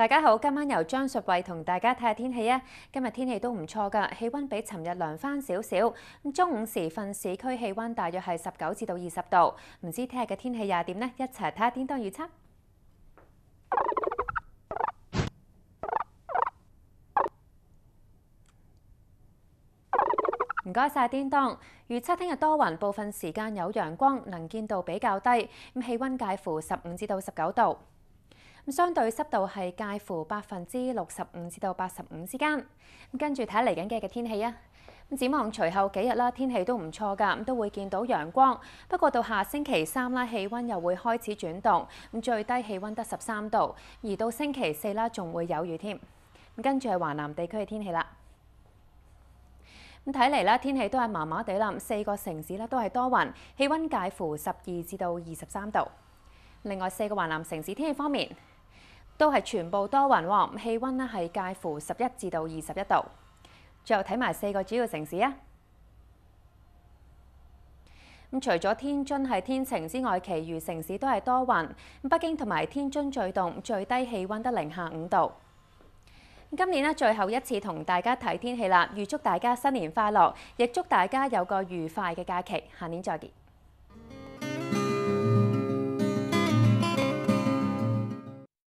大家好，今晚由张淑慧同大家睇下天气啊！今日天气都唔错噶，气温比寻日凉翻少少。咁中午时分，市区气温大约系十九至到二十度。唔知听日嘅天气又点呢？一齐睇下颠当预测。唔该晒，叮当预测听日多云，部分时间有阳光，能见度比较低。咁气温介乎十五至到十九度。咁相对湿度系介乎百分之六十五至到八十五之间。咁跟住睇嚟紧嘅嘅天气啊。咁展望随后几日啦，天气都唔错噶，咁都会见到阳光。不过到下星期三啦，气温又会开始转冻，咁最低气温得十三度。而到星期四啦，仲会有雨添。咁跟住系华南地区嘅天气啦。咁睇嚟啦，天气都系麻麻地啦。四个城市咧都系多云，气温介乎十二至到二十三度。另外四个华南城市天气方面，都系全部多云，气温咧系介乎十一至到二十一度。最后睇埋四个主要城市啊，咁除咗天津系天晴之外，其余城市都系多云。北京同埋天津最冻，最低气温得零下五度。今年咧最后一次同大家睇天气啦，预祝大家新年快乐，亦祝大家有个愉快嘅假期。下年再见。